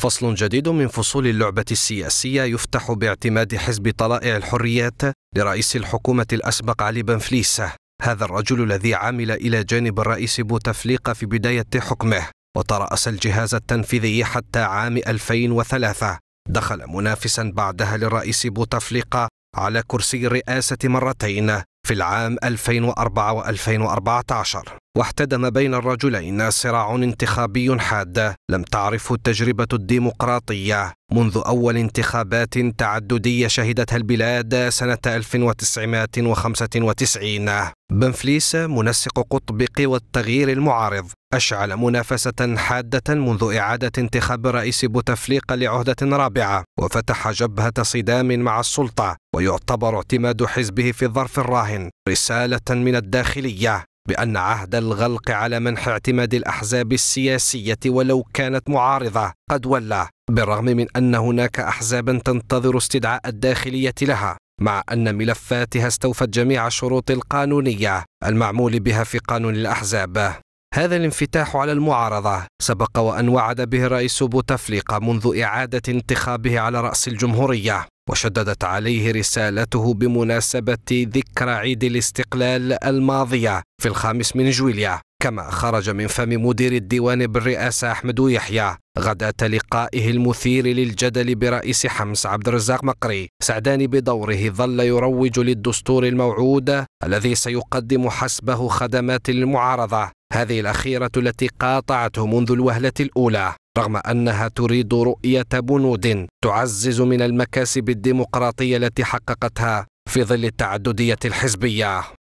فصل جديد من فصول اللعبة السياسية يفتح باعتماد حزب طلائع الحريات لرئيس الحكومة الأسبق علي بنفليسة هذا الرجل الذي عمل إلى جانب الرئيس بوتفليقة في بداية حكمه وترأس الجهاز التنفيذي حتى عام 2003 دخل منافسا بعدها للرئيس بوتفليقة على كرسي الرئاسة مرتين في العام 2004 و2014 واحتدم بين الرجلين صراع انتخابي حاد لم تعرفه التجربة الديمقراطية منذ أول انتخابات تعددية شهدتها البلاد سنة 1995 بنفليس منسق قطب قوى التغيير المعارض أشعل منافسة حادة منذ إعادة انتخاب الرئيس بوتفليقة لعهدة رابعة وفتح جبهة صدام مع السلطة ويعتبر اعتماد حزبه في الظرف الراهن رسالة من الداخلية بأن عهد الغلق على منح اعتماد الأحزاب السياسية ولو كانت معارضة قد ولى بالرغم من أن هناك أحزابا تنتظر استدعاء الداخلية لها مع أن ملفاتها استوفت جميع الشروط القانونية المعمول بها في قانون الأحزاب هذا الانفتاح على المعارضة سبق وأن وعد به رئيس بوتفليقة منذ إعادة انتخابه على رأس الجمهورية وشددت عليه رسالته بمناسبة ذكرى عيد الاستقلال الماضية في الخامس من جويليا كما خرج من فم مدير الديوان بالرئاسة أحمد يحيى غداة لقائه المثير للجدل برئيس حمص عبد الرزاق مقري سعدان بدوره ظل يروج للدستور الموعود الذي سيقدم حسبه خدمات المعارضة هذه الأخيرة التي قاطعته منذ الوهلة الأولى رغم انها تريد رؤيه بنود تعزز من المكاسب الديمقراطيه التي حققتها في ظل التعدديه الحزبيه